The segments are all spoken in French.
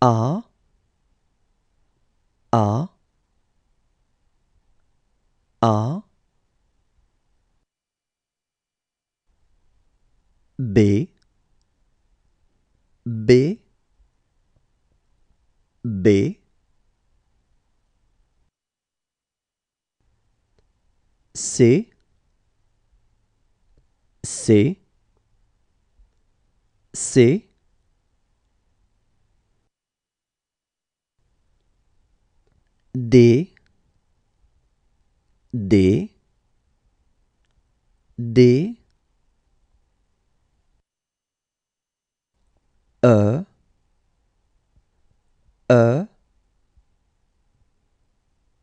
A A A B B B C C C D D D E E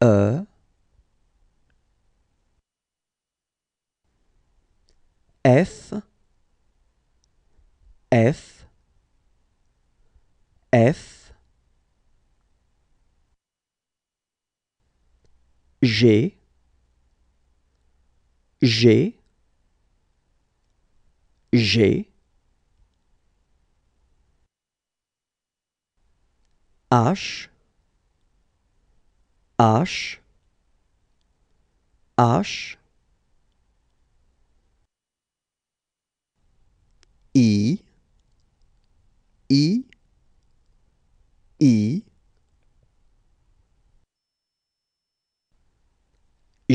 E F F F j'ai, G, j'ai, H, H, H, I, I, I,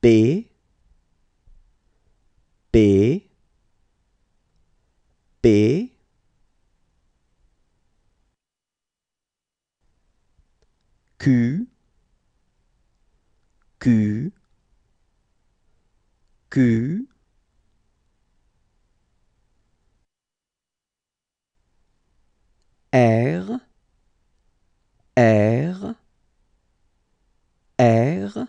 P P P Q Q Q R R R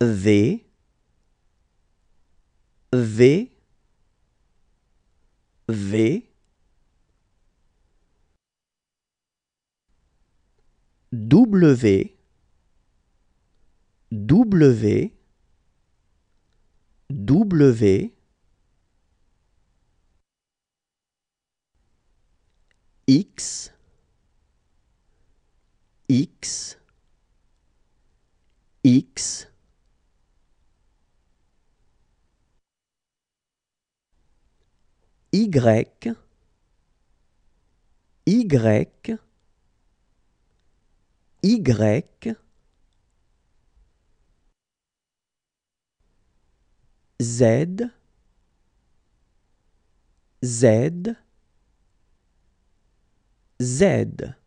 V V V W W W X X X Y, Y, Y, Z, Z, Z.